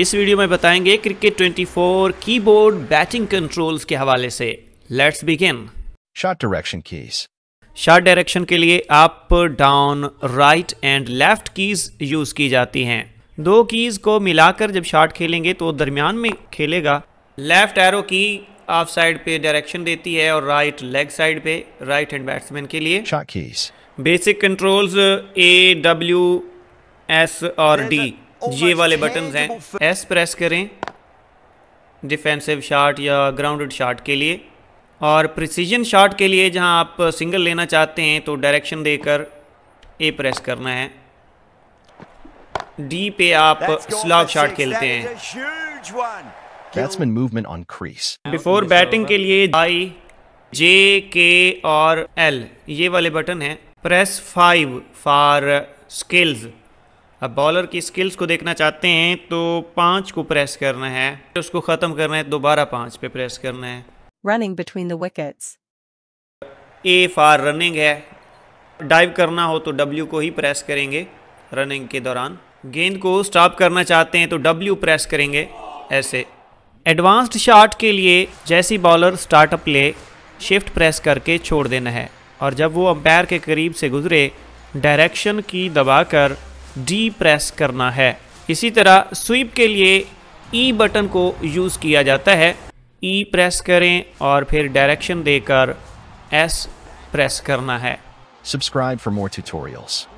इस वीडियो में बताएंगे क्रिकेट 24 कीबोर्ड बैटिंग कंट्रोल्स के हवाले से let's begin shot direction keys shot direction के लिए up down right and left keys use की जाती हैं दो कीज को मिलाकर जब शॉट खेलेंगे तो दरमियान में खेलेगा left arrow key off side पे डायरेक्शन देती है और राइट लेग साइड पे राइट हैंड बैट्समैन के लिए shot keys basic controls A W S और डी ये oh वाले बटन हैं एस प्रेस करें डिफेंसिव शार्ट या ग्राउंडेड शार्ट के लिए और प्रिसीजन शार्ट के लिए जहां आप सिंगल लेना चाहते हैं तो डायरेक्शन देकर ए प्रेस करना है डी पे आप स्लॉग शार्ट खेलते हैं batsman movement on crease before batting के लिए आई जे के और एल ये वाले बटन हैं प्रेस फाइव फॉर स्किल्स अब बॉलर की स्किल्स को देखना चाहते हैं तो पाँच को प्रेस करना है तो उसको ख़त्म करना है दोबारा पाँच पे प्रेस करना है running between the wickets A for running है डाइव करना हो तो डब्ल्यू को ही प्रेस करेंगे रनिंग के दौरान गेंद को स्टॉप करना चाहते हैं तो डब्ल्यू प्रेस करेंगे ऐसे एडवांस्ड शॉट के लिए जैसी बॉलर स्टार्टअप ले शिफ्ट प्रेस करके छोड़ देना है और जब वो अंपायर के करीब से गुजरे डायरेक्शन की दबाकर डी प्रेस करना है इसी तरह स्वीप के लिए ई e बटन को यूज़ किया जाता है ई e प्रेस करें और फिर डायरेक्शन देकर एस प्रेस करना है सब्सक्राइब फॉर मोर ट्यूटोरियल्स